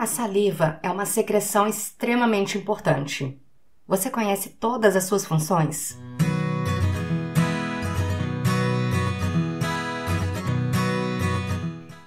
A saliva é uma secreção extremamente importante. Você conhece todas as suas funções?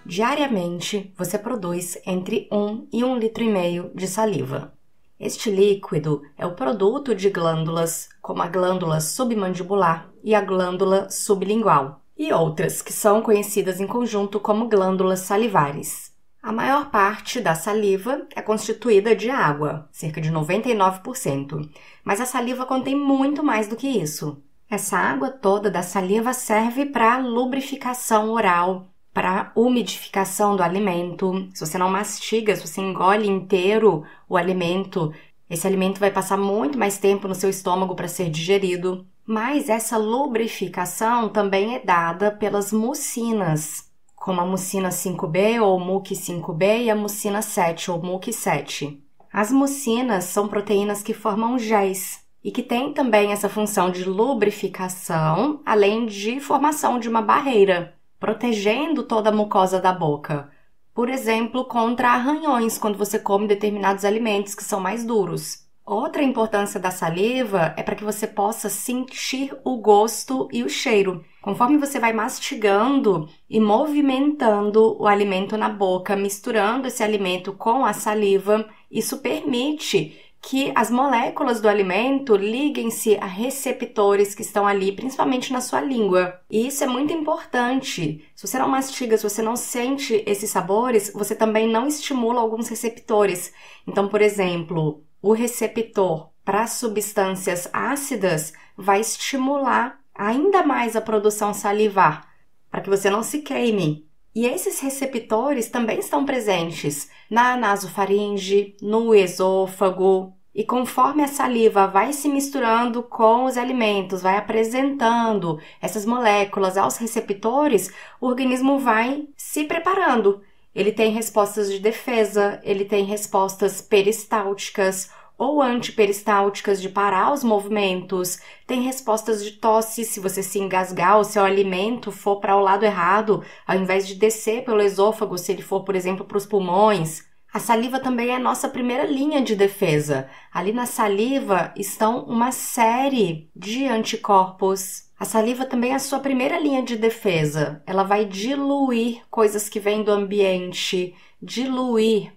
Diariamente, você produz entre 1 e 1,5 litro e meio de saliva. Este líquido é o produto de glândulas, como a glândula submandibular e a glândula sublingual, e outras que são conhecidas em conjunto como glândulas salivares. A maior parte da saliva é constituída de água, cerca de 99%, mas a saliva contém muito mais do que isso. Essa água toda da saliva serve para lubrificação oral, para umidificação do alimento. Se você não mastiga, se você engole inteiro o alimento, esse alimento vai passar muito mais tempo no seu estômago para ser digerido. Mas essa lubrificação também é dada pelas mucinas, como a mucina 5B ou MUC 5B e a mucina 7 ou MUC 7. As mucinas são proteínas que formam géis e que têm também essa função de lubrificação, além de formação de uma barreira, protegendo toda a mucosa da boca. Por exemplo, contra arranhões quando você come determinados alimentos que são mais duros. Outra importância da saliva é para que você possa sentir o gosto e o cheiro. Conforme você vai mastigando e movimentando o alimento na boca, misturando esse alimento com a saliva, isso permite que as moléculas do alimento liguem-se a receptores que estão ali, principalmente na sua língua. E isso é muito importante. Se você não mastiga, se você não sente esses sabores, você também não estimula alguns receptores. Então, por exemplo, o receptor para substâncias ácidas vai estimular ainda mais a produção salivar, para que você não se queime. E esses receptores também estão presentes na nasofaringe, no esôfago, e conforme a saliva vai se misturando com os alimentos, vai apresentando essas moléculas aos receptores, o organismo vai se preparando. Ele tem respostas de defesa, ele tem respostas peristálticas, ou antiperistálticas de parar os movimentos. Tem respostas de tosse se você se engasgar ou seu alimento for para o lado errado, ao invés de descer pelo esôfago, se ele for, por exemplo, para os pulmões. A saliva também é a nossa primeira linha de defesa. Ali na saliva estão uma série de anticorpos. A saliva também é a sua primeira linha de defesa. Ela vai diluir coisas que vêm do ambiente, diluir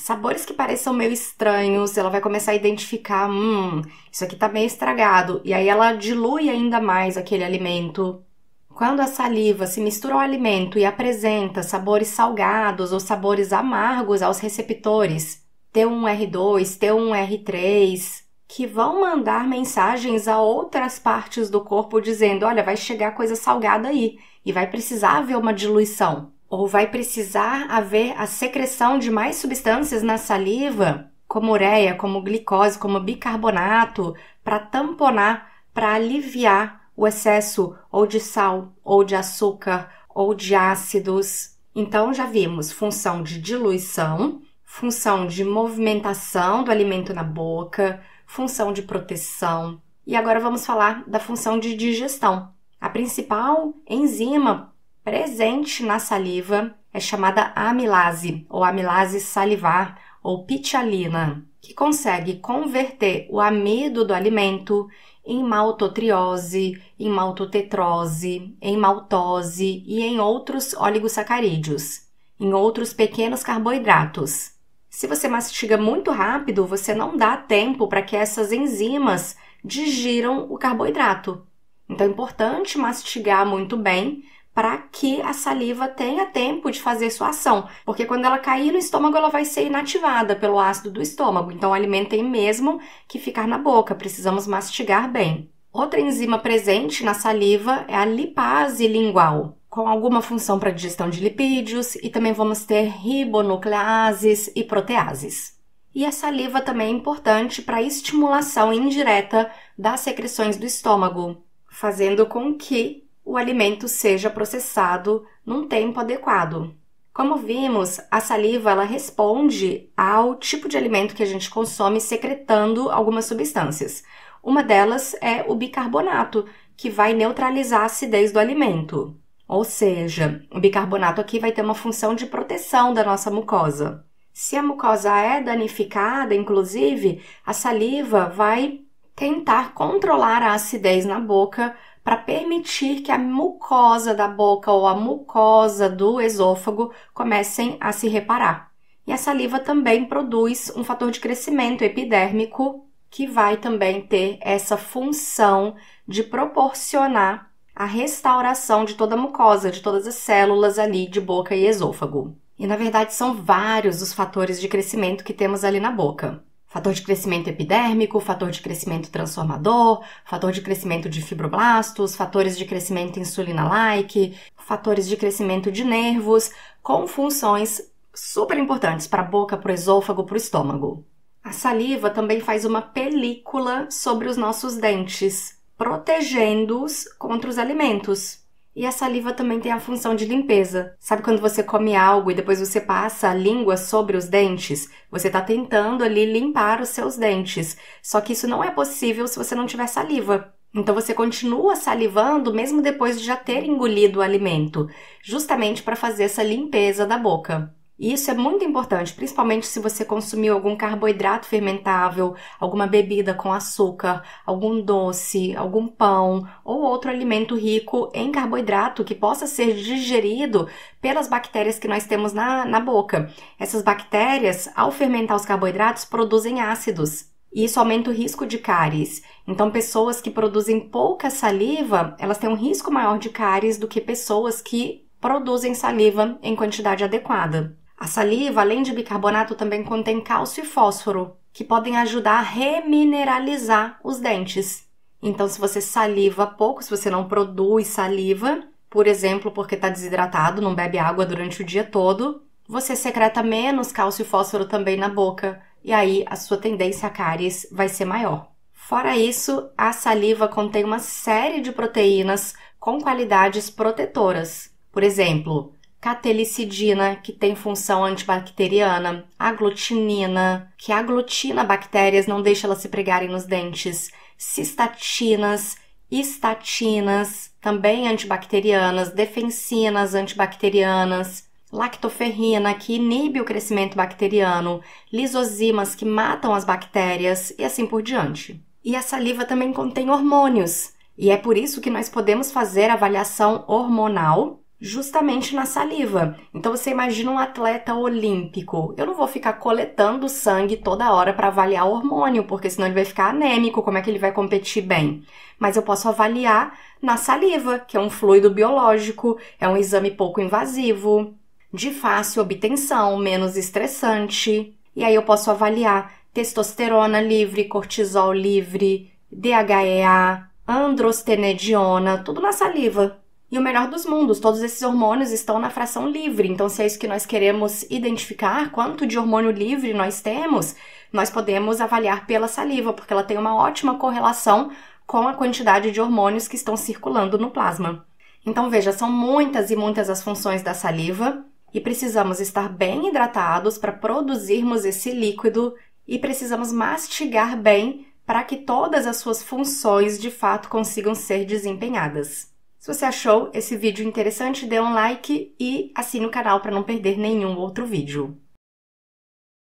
sabores que pareçam meio estranhos, ela vai começar a identificar, hum, isso aqui tá meio estragado, e aí ela dilui ainda mais aquele alimento. Quando a saliva se mistura ao alimento e apresenta sabores salgados ou sabores amargos aos receptores, T1R2, T1R3, que vão mandar mensagens a outras partes do corpo dizendo: olha, vai chegar coisa salgada aí e vai precisar haver uma diluição ou vai precisar haver a secreção de mais substâncias na saliva, como ureia, como glicose, como bicarbonato, para tamponar, para aliviar o excesso ou de sal, ou de açúcar, ou de ácidos. Então já vimos função de diluição, função de movimentação do alimento na boca, função de proteção. E agora vamos falar da função de digestão. A principal enzima presente na saliva é chamada amilase, ou amilase salivar, ou pitialina, que consegue converter o amido do alimento em maltotriose, em maltotetrose, em maltose e em outros oligosacarídeos, em outros pequenos carboidratos. Se você mastiga muito rápido, você não dá tempo para que essas enzimas digiram o carboidrato. Então é importante mastigar muito bem para que a saliva tenha tempo de fazer sua ação, porque quando ela cair no estômago, ela vai ser inativada pelo ácido do estômago, então o alimento tem mesmo que ficar na boca, precisamos mastigar bem. Outra enzima presente na saliva é a lipase lingual, com alguma função para digestão de lipídios e também vamos ter ribonucleases e proteases. E a saliva também é importante para estimulação indireta das secreções do estômago, fazendo com que o alimento seja processado num tempo adequado. Como vimos, a saliva ela responde ao tipo de alimento que a gente consome secretando algumas substâncias. Uma delas é o bicarbonato, que vai neutralizar a acidez do alimento. Ou seja, o bicarbonato aqui vai ter uma função de proteção da nossa mucosa. Se a mucosa é danificada, inclusive, a saliva vai tentar controlar a acidez na boca para permitir que a mucosa da boca ou a mucosa do esôfago comecem a se reparar. E a saliva também produz um fator de crescimento epidérmico que vai também ter essa função de proporcionar a restauração de toda a mucosa, de todas as células ali de boca e esôfago. E na verdade são vários os fatores de crescimento que temos ali na boca. Fator de crescimento epidérmico, fator de crescimento transformador, fator de crescimento de fibroblastos, fatores de crescimento insulina-like, fatores de crescimento de nervos, com funções super importantes para a boca, para o esôfago, para o estômago. A saliva também faz uma película sobre os nossos dentes, protegendo-os contra os alimentos. E a saliva também tem a função de limpeza. Sabe quando você come algo e depois você passa a língua sobre os dentes? Você está tentando ali limpar os seus dentes. Só que isso não é possível se você não tiver saliva. Então você continua salivando mesmo depois de já ter engolido o alimento, justamente para fazer essa limpeza da boca. E isso é muito importante, principalmente se você consumiu algum carboidrato fermentável, alguma bebida com açúcar, algum doce, algum pão ou outro alimento rico em carboidrato que possa ser digerido pelas bactérias que nós temos na, na boca. Essas bactérias, ao fermentar os carboidratos, produzem ácidos e isso aumenta o risco de cáries. Então, pessoas que produzem pouca saliva, elas têm um risco maior de cáries do que pessoas que produzem saliva em quantidade adequada. A saliva, além de bicarbonato, também contém cálcio e fósforo, que podem ajudar a remineralizar os dentes. Então, se você saliva pouco, se você não produz saliva, por exemplo, porque está desidratado, não bebe água durante o dia todo, você secreta menos cálcio e fósforo também na boca, e aí a sua tendência a cáries vai ser maior. Fora isso, a saliva contém uma série de proteínas com qualidades protetoras. Por exemplo, catelicidina, que tem função antibacteriana, aglutinina, que aglutina bactérias, não deixa elas se pregarem nos dentes, cistatinas, estatinas, também antibacterianas, defensinas antibacterianas, lactoferrina, que inibe o crescimento bacteriano, lisozimas, que matam as bactérias e assim por diante. E a saliva também contém hormônios, e é por isso que nós podemos fazer avaliação hormonal justamente na saliva. Então você imagina um atleta olímpico. Eu não vou ficar coletando sangue toda hora para avaliar o hormônio, porque senão ele vai ficar anêmico, como é que ele vai competir bem? Mas eu posso avaliar na saliva, que é um fluido biológico, é um exame pouco invasivo, de fácil obtenção, menos estressante. E aí eu posso avaliar testosterona livre, cortisol livre, DHEA, androstenediona, tudo na saliva. E o melhor dos mundos, todos esses hormônios estão na fração livre. Então, se é isso que nós queremos identificar, quanto de hormônio livre nós temos, nós podemos avaliar pela saliva, porque ela tem uma ótima correlação com a quantidade de hormônios que estão circulando no plasma. Então, veja, são muitas e muitas as funções da saliva e precisamos estar bem hidratados para produzirmos esse líquido e precisamos mastigar bem para que todas as suas funções de fato consigam ser desempenhadas. Se você achou esse vídeo interessante, dê um like e assine o canal para não perder nenhum outro vídeo.